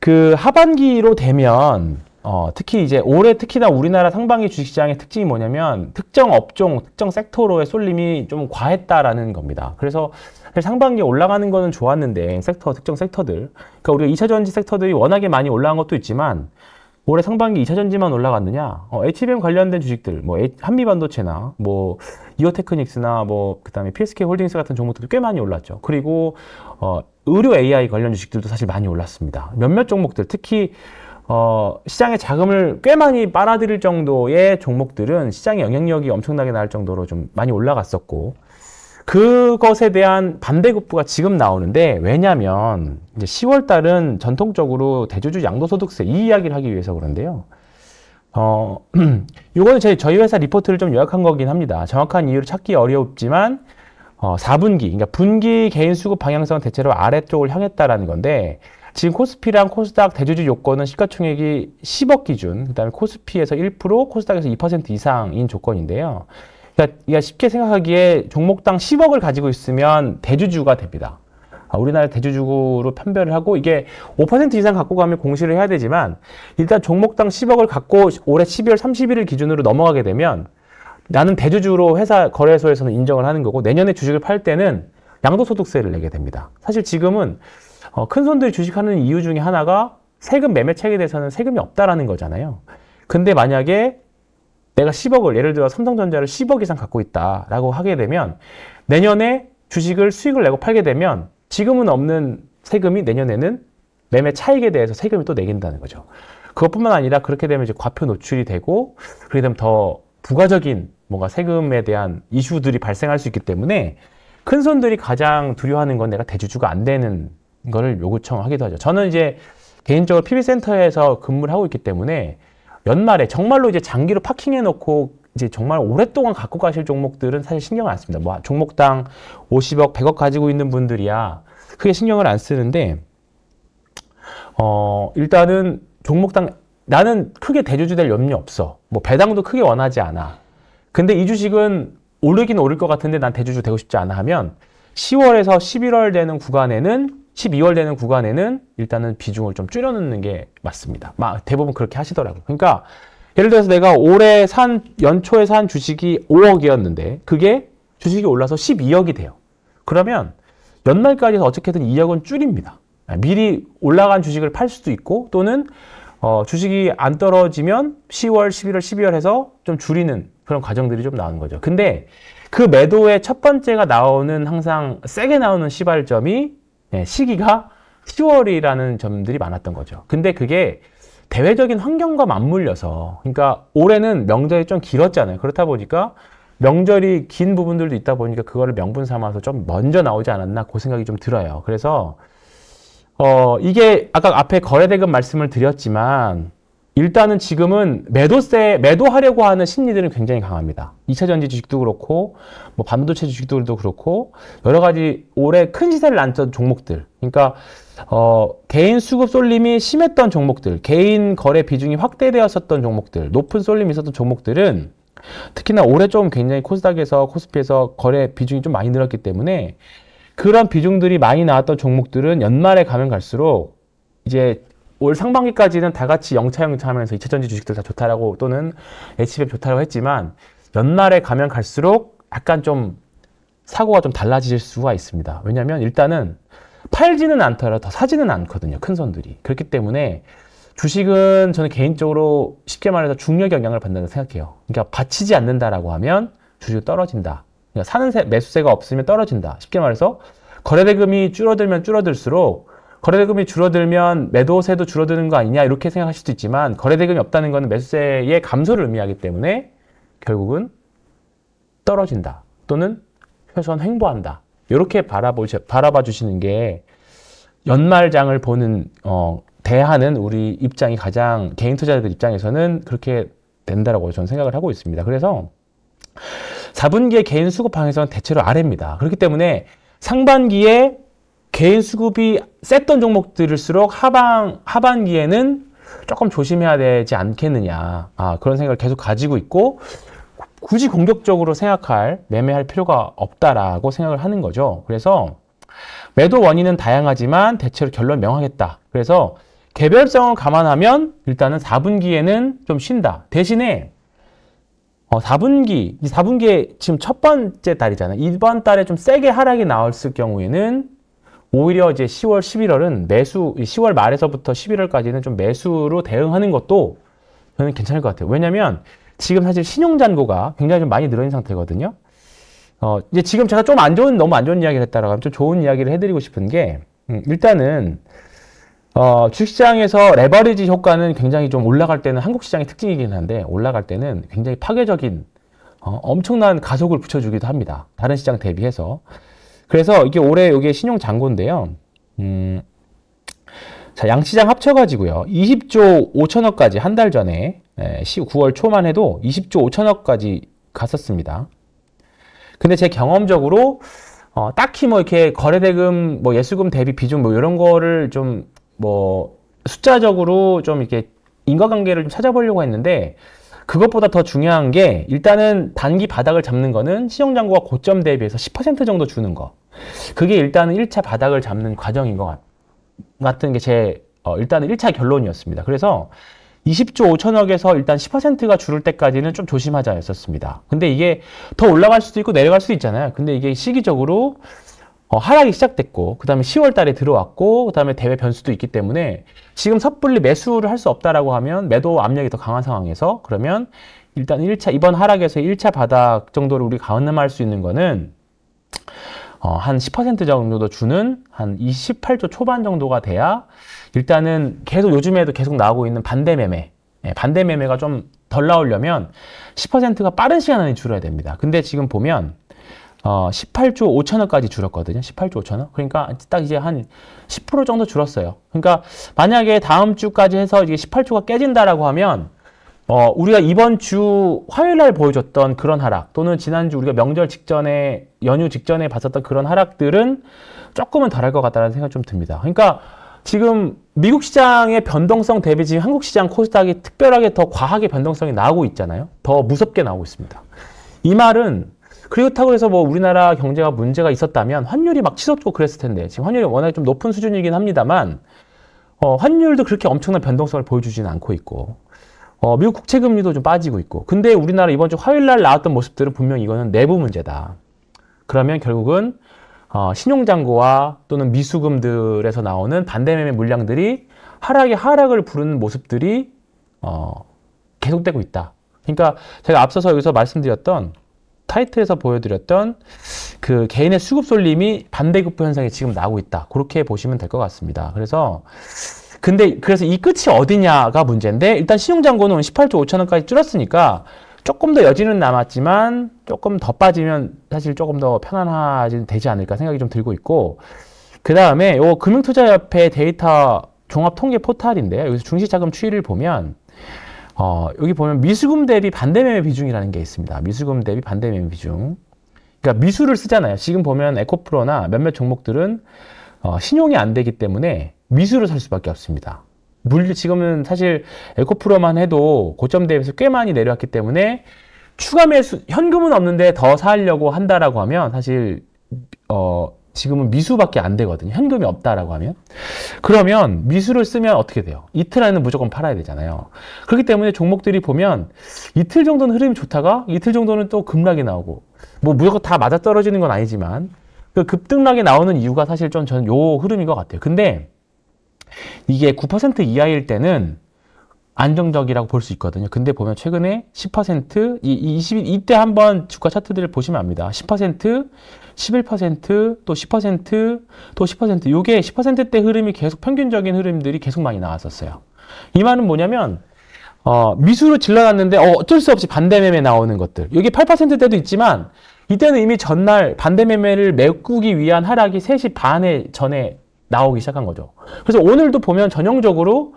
그 하반기로 되면 어, 특히 이제 올해 특히나 우리나라 상반기 주식시장의 특징이 뭐냐면 특정 업종, 특정 섹터로의 쏠림이 좀 과했다라는 겁니다. 그래서 상반기에 올라가는 거는 좋았는데 섹터, 특정 섹터들 그러니까 우리가 2차전지 섹터들이 워낙에 많이 올라간 것도 있지만 올해 상반기 2차전지만 올라갔느냐 어, HBM 관련된 주식들 뭐 한미반도체나 뭐 이오테크닉스나 뭐 그다음에 PSK 홀딩스 같은 종목들도 꽤 많이 올랐죠. 그리고 어, 의료 AI 관련 주식들도 사실 많이 올랐습니다. 몇몇 종목들, 특히 어, 시장에 자금을 꽤 많이 빨아들일 정도의 종목들은 시장의 영향력이 엄청나게 날 정도로 좀 많이 올라갔었고 그것에 대한 반대급부가 지금 나오는데 왜냐하면 이제 10월 달은 전통적으로 대주주 양도소득세 이 이야기를 하기 위해서 그런데요. 어, 이거는 저희 회사 리포트를 좀 요약한 거긴 합니다. 정확한 이유를 찾기 어렵지만 4분기, 어, 그러니까 분기 개인 수급 방향성은 대체로 아래쪽을 향했다라는 건데 지금 코스피랑 코스닥 대주주 요건은 시가총액이 10억 기준, 그다음에 코스피에서 1%, 코스닥에서 2% 이상인 조건인데요. 그러니까, 쉽게 생각하기에 종목당 10억을 가지고 있으면 대주주가 됩니다. 아, 우리나라 대주주로 판별을 하고 이게 5% 이상 갖고 가면 공시를 해야 되지만 일단 종목당 10억을 갖고 올해 12월 31일 기준으로 넘어가게 되면 나는 대주주로 회사 거래소에서는 인정을 하는 거고 내년에 주식을 팔 때는 양도소득세를 내게 됩니다. 사실 지금은 어, 큰 손들이 주식하는 이유 중에 하나가 세금 매매책에 대해서는 세금이 없다라는 거잖아요. 근데 만약에 내가 10억을 예를 들어 삼성전자를 10억 이상 갖고 있다라고 하게 되면 내년에 주식을 수익을 내고 팔게 되면 지금은 없는 세금이 내년에는 매매 차익에 대해서 세금이 또 내긴다는 거죠. 그것뿐만 아니라 그렇게 되면 이제 과표 노출이 되고 그렇게 되면 더 부가적인 뭔가 세금에 대한 이슈들이 발생할 수 있기 때문에 큰 손들이 가장 두려워하는 건 내가 대주주가 안 되는 거를 요구청하기도 하죠. 저는 이제 개인적으로 PB센터에서 근무를 하고 있기 때문에 연말에 정말로 이제 장기로 파킹해 놓고 이제 정말 오랫동안 갖고 가실 종목들은 사실 신경을 안 씁니다. 뭐 종목당 50억, 100억 가지고 있는 분들이야 크게 신경을 안 쓰는데 어 일단은 종목당 나는 크게 대주주 될 염려 없어. 뭐 배당도 크게 원하지 않아. 근데 이 주식은 오르긴 오를 것 같은데 난 대주주 되고 싶지 않아 하면 10월에서 11월 되는 구간에는 12월 되는 구간에는 일단은 비중을 좀 줄여놓는 게 맞습니다. 막 대부분 그렇게 하시더라고요. 그러니까 예를 들어서 내가 올해 산 연초에 산 주식이 5억이었는데 그게 주식이 올라서 12억이 돼요. 그러면 연말까지 해서 어떻게든 2억은 줄입니다. 미리 올라간 주식을 팔 수도 있고 또는 어, 주식이 안 떨어지면 10월, 11월, 12월 해서 좀 줄이는 그런 과정들이 좀 나오는 거죠. 근데 그 매도의 첫 번째가 나오는 항상 세게 나오는 시발점이 네, 시기가 10월이라는 점들이 많았던 거죠. 근데 그게 대외적인 환경과 맞물려서 그러니까 올해는 명절이 좀 길었잖아요. 그렇다 보니까 명절이 긴 부분들도 있다 보니까 그거를 명분 삼아서 좀 먼저 나오지 않았나 그 생각이 좀 들어요. 그래서 어 이게 아까 앞에 거래대금 말씀을 드렸지만 일단은 지금은 매도세, 매도하려고 하는 심리들은 굉장히 강합니다. 2차 전지 주식도 그렇고, 뭐 반도체 주식들도 그렇고, 여러 가지 올해 큰 시세를 안던 종목들. 그러니까, 어, 개인 수급 쏠림이 심했던 종목들, 개인 거래 비중이 확대되었었던 종목들, 높은 쏠림이 있었던 종목들은 특히나 올해 좀 굉장히 코스닥에서 코스피에서 거래 비중이 좀 많이 늘었기 때문에 그런 비중들이 많이 나왔던 종목들은 연말에 가면 갈수록 이제 올 상반기까지는 다 같이 영차영차 하면서 이차전지 주식들 다 좋다라고 또는 HBF 좋다라고 했지만 연말에 가면 갈수록 약간 좀 사고가 좀 달라질 수가 있습니다. 왜냐하면 일단은 팔지는 않더라도 사지는 않거든요. 큰 손들이. 그렇기 때문에 주식은 저는 개인적으로 쉽게 말해서 중력 영향을 받는다고 생각해요. 그러니까 바치지 않는다라고 하면 주식이 떨어진다. 그러니까 사는 세, 매수세가 없으면 떨어진다. 쉽게 말해서 거래대금이 줄어들면 줄어들수록 거래대금이 줄어들면 매도세도 줄어드는 거 아니냐 이렇게 생각하실 수도 있지만 거래대금이 없다는 것은 매수세의 감소를 의미하기 때문에 결국은 떨어진다 또는 최소한 횡보한다 이렇게 바라보시, 바라봐 주시는 게 연말장을 보는 어, 대하는 우리 입장이 가장 개인 투자자들 입장에서는 그렇게 된다라고 저는 생각을 하고 있습니다. 그래서 4분기의 개인 수급방에서는 대체로 아래입니다. 그렇기 때문에 상반기에 개인 수급이 셌던 종목들일수록 하반, 하반기에는 조금 조심해야 되지 않겠느냐 아, 그런 생각을 계속 가지고 있고 굳이 공격적으로 생각할 매매할 필요가 없다라고 생각을 하는 거죠 그래서 매도 원인은 다양하지만 대체로 결론 명확했다 그래서 개별성을 감안하면 일단은 4분기에는 좀 쉰다 대신에 어, 4분기, 4분기에 지금 첫 번째 달이잖아요. 이번 달에 좀 세게 하락이 나왔을 경우에는 오히려 이제 10월, 11월은 매수, 10월 말에서부터 11월까지는 좀 매수로 대응하는 것도 저는 괜찮을 것 같아요. 왜냐면 지금 사실 신용잔고가 굉장히 좀 많이 늘어진 상태거든요. 어, 이제 지금 제가 좀 안 좋은, 너무 안 좋은 이야기를 했다라고 하면 좀 좋은 이야기를 해드리고 싶은 게, 음, 일단은, 어, 주식시장에서 레버리지 효과는 굉장히 좀 올라갈 때는 한국 시장의 특징이긴 한데, 올라갈 때는 굉장히 파괴적인, 어, 엄청난 가속을 붙여주기도 합니다. 다른 시장 대비해서. 그래서 이게 올해 이게 신용 잔고인데요. 음, 자, 양치장 합쳐가지고요. 20조 5천억까지 한 달 전에 9월 예, 초만 해도 20조 5천억까지 갔었습니다. 근데 제 경험적으로 어, 딱히 뭐 이렇게 거래대금, 뭐 예수금 대비 비중 뭐 이런 거를 좀 뭐 숫자적으로 좀 이렇게 인과관계를 좀 찾아보려고 했는데 그것보다 더 중요한 게 일단은 단기 바닥을 잡는 거는 시정장구가 고점 대비해서 10% 정도 주는 거. 그게 일단은 1차 바닥을 잡는 과정인 것 같, 같은 게제 어, 일단은 1차 결론이었습니다. 그래서 20조 5천억에서 일단 10%가 줄을 때까지는 좀 조심하자 였었습니다. 근데 이게 더 올라갈 수도 있고 내려갈 수도 있잖아요. 근데 이게 시기적으로 어, 하락이 시작됐고 그 다음에 10월 달에 들어왔고 그 다음에 대외 변수도 있기 때문에 지금 섣불리 매수를 할 수 없다라고 하면 매도 압력이 더 강한 상황에서 그러면 일단 1차 이번 하락에서 1차 바닥 정도를 우리 가늠할 수 있는 거는 어, 한 10% 정도 주는 한 28조 초반 정도가 돼야 일단은 계속 요즘에도 계속 나오고 있는 반대 매매 예, 반대 매매가 좀 덜 나오려면 10%가 빠른 시간 안에 줄어야 됩니다. 근데 지금 보면 18조 어, 5천억까지 줄었거든요. 18조 5천억. 그러니까 딱 이제 한 10% 정도 줄었어요. 그러니까 만약에 다음 주까지 해서 이게 18조가 깨진다라고 하면 어, 우리가 이번 주 화요일 날 보여줬던 그런 하락 또는 지난주 우리가 명절 직전에 연휴 직전에 봤었던 그런 하락들은 조금은 덜할 것 같다는 생각이 좀 듭니다. 그러니까 지금 미국 시장의 변동성 대비 지금 한국 시장 코스닥이 특별하게 더 과하게 변동성이 나오고 있잖아요. 더 무섭게 나오고 있습니다. 이 말은 그렇다고 해서 뭐 우리나라 경제가 문제가 있었다면 환율이 막 치솟고 그랬을 텐데 지금 환율이 워낙에 좀 높은 수준이긴 합니다만 어, 환율도 그렇게 엄청난 변동성을 보여주지는 않고 있고 어, 미국 국채 금리도 좀 빠지고 있고 근데 우리나라 이번 주 화요일 날 나왔던 모습들은 분명 이거는 내부 문제다. 그러면 결국은 어, 신용장고와 또는 미수금들에서 나오는 반대매매 물량들이 하락의 하락을 부르는 모습들이 어, 계속되고 있다. 그러니까 제가 앞서서 여기서 말씀드렸던 타이틀에서 보여드렸던 그 개인의 수급 쏠림이 반대급부 현상이 지금 나오고 있다. 그렇게 보시면 될 것 같습니다. 그래서 근데 그래서 이 끝이 어디냐가 문제인데 일단 신용장고는 18조 5천원까지 줄었으니까 조금 더 여지는 남았지만 조금 더 빠지면 사실 조금 더 편안하진 되지 않을까 생각이 좀 들고 있고 그 다음에 요 금융투자협회 데이터 종합 통계 포탈인데요. 여기서 중시자금 추이를 보면 어, 여기 보면 미수금 대비 반대매매 비중이라는 게 있습니다. 미수금 대비 반대매매 비중. 그러니까 미수를 쓰잖아요. 지금 보면 에코프로나 몇몇 종목들은 어, 신용이 안 되기 때문에 미수를 살 수밖에 없습니다. 물 지금은 사실 에코프로만 해도 고점 대비해서 꽤 많이 내려왔기 때문에 추가 매수 현금은 없는데 더 사려고 한다라고 하면 사실 어 지금은 미수밖에 안 되거든요. 현금이 없다라고 하면. 그러면 미수를 쓰면 어떻게 돼요? 이틀 안에는 무조건 팔아야 되잖아요. 그렇기 때문에 종목들이 보면 이틀 정도는 흐름이 좋다가 이틀 정도는 또 급락이 나오고 뭐 무조건 다 맞아떨어지는 건 아니지만 그 급등락이 나오는 이유가 사실 좀 저는 요 흐름인 것 같아요. 근데 이게 9% 이하일 때는 안정적이라고 볼 수 있거든요. 근데 보면 최근에 10%, 이, 이 20, 이때 한번 주가 차트들을 보시면 압니다. 10%, 11%또 10%, 또 10%, 요게 10%대 흐름이 계속 평균적인 흐름들이 계속 많이 나왔었어요. 이 말은 뭐냐면, 어, 미수로 질러놨는데 어, 어쩔 수 없이 반대 매매 나오는 것들. 여기 8%대도 있지만, 이때는 이미 전날 반대 매매를 메꾸기 위한 하락이 3시 반에 전에 나오기 시작한 거죠. 그래서 오늘도 보면 전형적으로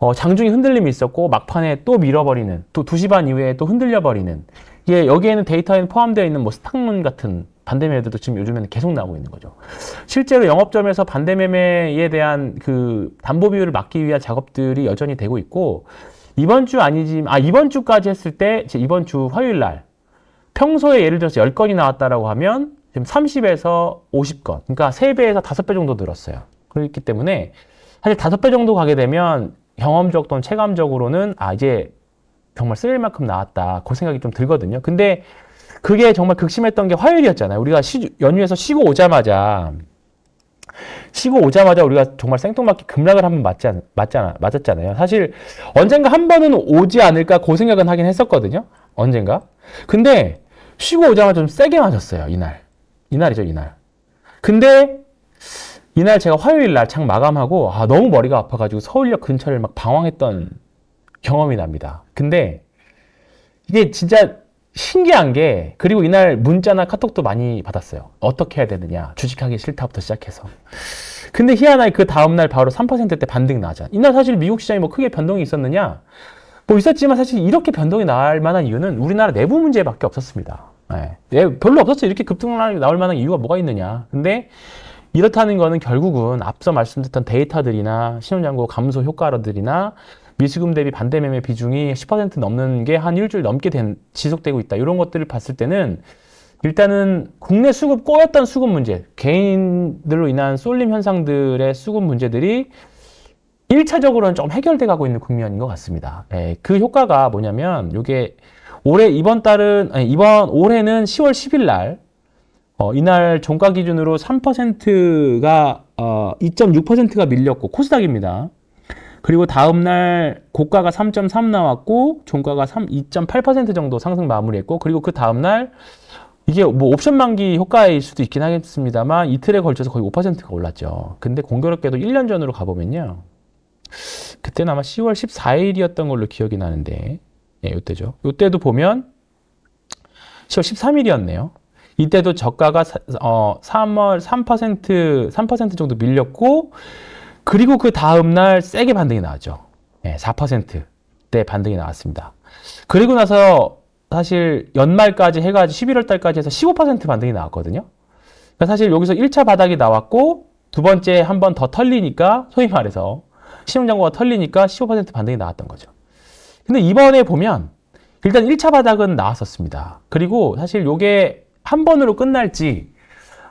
어, 장중에 흔들림이 있었고 막판에 또 밀어버리는 또 2시 반 이후에 또 흔들려버리는 예, 여기에는 데이터에 포함되어 있는 뭐 스탁문 같은 반대매매들도 지금 요즘에는 계속 나오고 있는 거죠. 실제로 영업점에서 반대매매에 대한 그 담보 비율을 막기 위한 작업들이 여전히 되고 있고 이번 주 아니지 아 이번 주까지 했을 때 이번 주 화요일 날 평소에 예를 들어서 10건이 나왔다라고 하면 지금 30에서 50건 그러니까 3배에서 5배 정도 늘었어요. 그렇기 때문에 사실 5배 정도 가게 되면 경험적 또는 체감적으로는 아 이제 정말 쓸 만큼 나왔다 그 생각이 좀 들거든요. 근데 그게 정말 극심했던 게 화요일이었잖아요. 우리가 쉬, 연휴에서 쉬고 오자마자 쉬고 오자마자 우리가 정말 생뚱맞게 급락을 한번 맞지 않, 맞잖아, 맞았잖아요. 사실 언젠가 한 번은 오지 않을까 고 그 생각은 하긴 했었거든요. 언젠가. 근데 쉬고 오자마자 좀 세게 맞았어요. 이날. 이날이죠, 이날. 근데 이날 제가 화요일 날창 마감하고 아 너무 머리가 아파가지고 서울역 근처를 막 방황했던 경험이 납니다. 근데 이게 진짜 신기한 게 그리고 이날 문자나 카톡도 많이 받았어요. 어떻게 해야 되느냐 주식하기 싫다부터 시작해서. 근데 희한하게 그 다음날 바로 3%대 반등 이 나자. 이날 사실 미국 시장이 뭐 크게 변동이 있었느냐? 뭐 있었지만 사실 이렇게 변동이 나날 만한 이유는 우리나라 내부 문제밖에 없었습니다. 네. 네 별로 없었어요. 이렇게 급등 나올 만한 이유가 뭐가 있느냐. 근데 이렇다는 거는 결국은 앞서 말씀드렸던 데이터들이나 신용장고 감소 효과들이나 미수금 대비 반대 매매 비중이 10% 넘는 게 한 일주일 넘게 된, 지속되고 있다. 이런 것들을 봤을 때는 일단은 국내 수급 꼬였던 수급 문제, 개인들로 인한 쏠림 현상들의 수급 문제들이 1차적으로는 좀 해결돼 가고 있는 국면인 것 같습니다. 예, 그 효과가 뭐냐면 이게 올해 이번 달은 아니 이번 올해는 10월 10일 날 어, 이날 종가 기준으로 3%가 어, 2.6%가 밀렸고 코스닥입니다. 그리고 다음 날 고가가 3.3 나왔고 종가가 2.8% 정도 상승 마무리했고 그리고 그 다음 날 이게 뭐 옵션 만기 효과일 수도 있긴 하겠습니다만 이틀에 걸쳐서 거의 5%가 올랐죠. 근데 공교롭게도 1년 전으로 가보면요. 그때는 아마 10월 14일이었던 걸로 기억이 나는데 예, 요때죠. 요때도 보면 10월 13일이었네요. 이때도 저가가 어, 3월 3% 3% 정도 밀렸고 그리고 그 다음날 세게 반등이 나왔죠. 네, 예, 4%대 반등이 나왔습니다. 그리고 나서 사실 연말까지 해가지고 11월 달까지 해서 15% 반등이 나왔거든요. 그러니까 사실 여기서 1차 바닥이 나왔고 두 번째 한 번 더 털리니까 소위 말해서 신용장고가 털리니까 15% 반등이 나왔던 거죠. 근데 이번에 보면 일단 1차 바닥은 나왔었습니다. 그리고 사실 요게 한 번으로 끝날지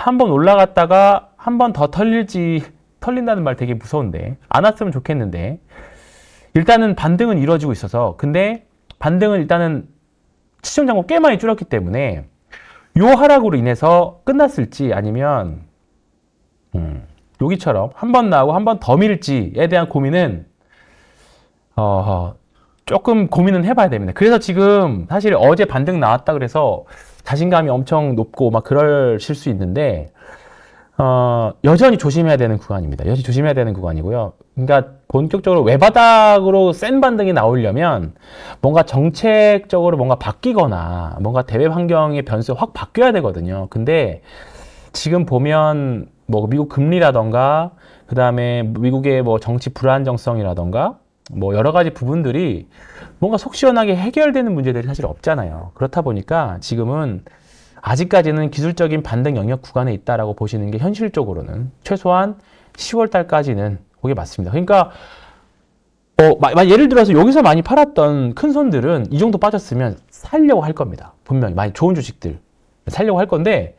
한 번 올라갔다가 한 번 더 털릴지 털린다는 말 되게 무서운데 안 왔으면 좋겠는데 일단은 반등은 이루어지고 있어서 근데 반등은 일단은 시청 장고 꽤 많이 줄었기 때문에 요 하락으로 인해서 끝났을지 아니면 음, 여기처럼 한 번 나오고 한 번 더 밀지에 대한 고민은 어, 조금 고민은 해봐야 됩니다. 그래서 지금 사실 어제 반등 나왔다 그래서 자신감이 엄청 높고 막 그러실 수 있는데 어, 여전히 조심해야 되는 구간입니다. 여전히 조심해야 되는 구간이고요. 그러니까 본격적으로 외바닥으로 센 반등이 나오려면 뭔가 정책적으로 뭔가 바뀌거나 뭔가 대외 환경의 변수 확 바뀌어야 되거든요. 근데 지금 보면 뭐 미국 금리라던가 그 다음에 미국의 뭐 정치 불안정성이라던가 뭐 여러 가지 부분들이 뭔가 속 시원하게 해결되는 문제들이 사실 없잖아요. 그렇다 보니까 지금은 아직까지는 기술적인 반등 영역 구간에 있다라고 보시는 게 현실적으로는 최소한 10월 달까지는 그게 맞습니다. 그러니까 어, 마, 예를 들어서 여기서 많이 팔았던 큰 손들은 이 정도 빠졌으면 살려고 할 겁니다. 분명히 많이 좋은 주식들 살려고 할 건데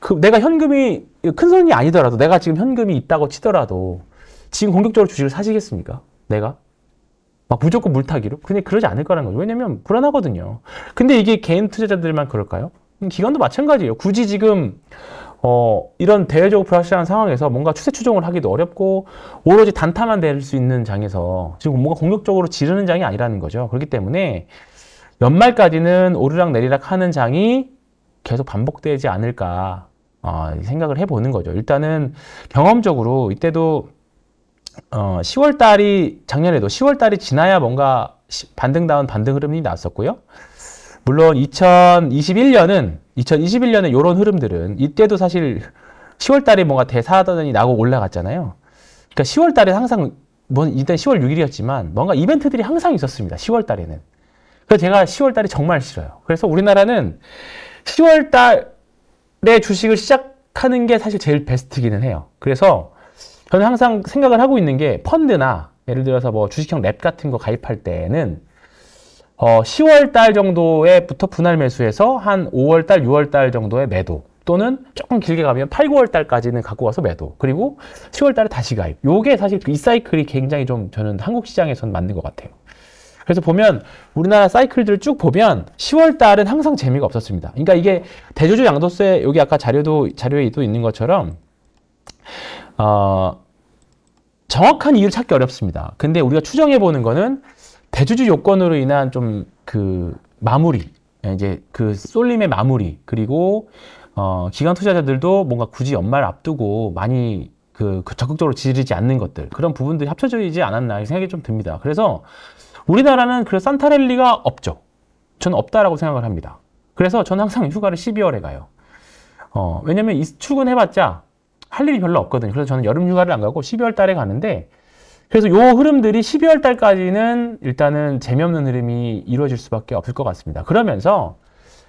그 내가 현금이 큰 손이 아니더라도 내가 지금 현금이 있다고 치더라도 지금 공격적으로 주식을 사시겠습니까? 내가 막 무조건 물타기로? 근데 그러지 않을 거라는 거죠. 왜냐면 불안하거든요. 근데 이게 개인 투자자들만 그럴까요? 음, 기관도 마찬가지예요. 굳이 지금 어, 이런 대외적으로 불확실한 상황에서 뭔가 추세 추종을 하기도 어렵고 오로지 단타만 될 수 있는 장에서 지금 뭔가 공격적으로 지르는 장이 아니라는 거죠. 그렇기 때문에 연말까지는 오르락 내리락 하는 장이 계속 반복되지 않을까 어, 생각을 해보는 거죠. 일단은 경험적으로 이때도 어, 10월 달이 작년에도 10월 달이 지나야 뭔가 반등다운 반등 흐름이 났었고요 물론 2021년은 2021년에 이런 흐름들은 이때도 사실 10월 달에 뭔가 대사더니 나고 올라갔잖아요. 그러니까 10월 달에 항상 뭐 일단 10월 6일이었지만 뭔가 이벤트들이 항상 있었습니다. 10월 달에는. 그래서 제가 10월 달이 정말 싫어요. 그래서 우리나라는 10월 달에 주식을 시작하는 게 사실 제일 베스트기는 해요. 그래서 저는 항상 생각을 하고 있는 게 펀드나 예를 들어서 뭐 주식형 랩 같은 거 가입할 때는 어 10월 달 정도에부터 분할 매수해서 한 5월 달, 6월 달 정도에 매도 또는 조금 길게 가면 8, 9월 달까지는 갖고 와서 매도 그리고 10월 달에 다시 가입 요게 사실 이 사이클이 굉장히 좀 저는 한국 시장에선 맞는 것 같아요 그래서 보면 우리나라 사이클들을 쭉 보면 10월 달은 항상 재미가 없었습니다 그러니까 이게 대주주 양도세 여기 아까 자료도 자료에도 있는 것처럼 어, 정확한 이유를 찾기 어렵습니다. 근데 우리가 추정해 보는 거는 대주주 요건으로 인한 좀 그 마무리, 이제 그 쏠림의 마무리, 그리고 어, 기관 투자자들도 뭔가 굳이 연말 앞두고 많이 그, 그 적극적으로 지르지 지 않는 것들 그런 부분들이 합쳐지지 않았나 생각이 좀 듭니다. 그래서 우리나라는 그런 산타랠리가 없죠. 저는 없다라고 생각을 합니다. 그래서 저는 항상 휴가를 12월에 가요. 어, 왜냐면 이 출근해봤자 할 일이 별로 없거든요. 그래서 저는 여름 휴가를 안 가고 12월 달에 가는데 그래서 요 흐름들이 12월 달까지는 일단은 재미없는 흐름이 이루어질 수밖에 없을 것 같습니다. 그러면서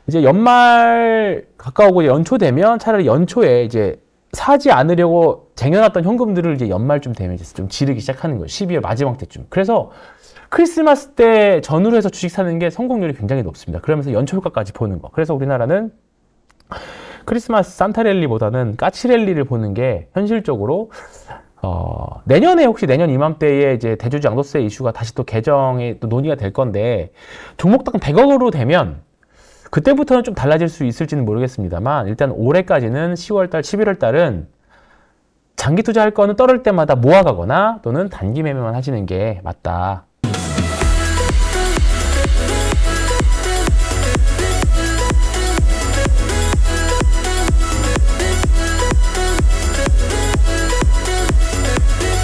이제 연말 가까우고 연초 되면 차라리 연초에 이제 사지 않으려고 쟁여놨던 현금들을 이제 연말쯤 되면 이제 좀 지르기 시작하는 거예요. 12월 마지막 때쯤. 그래서 크리스마스 때 전후로 해서 주식 사는 게 성공률이 굉장히 높습니다. 그러면서 연초 효과까지 보는 거. 그래서 우리나라는 크리스마스 산타랠리보다는 까치랠리를 보는 게 현실적으로 어, 내년에 혹시 내년 이맘때에 이제 대주주 양도세 이슈가 다시 또개정에또 논의가 될 건데 종목당 100억으로 되면 그때부터는 좀 달라질 수 있을지는 모르겠습니다만 일단 올해까지는 10월달, 11월달은 장기 투자할 거는 떨을 때마다 모아가거나 또는 단기 매매만 하시는 게 맞다.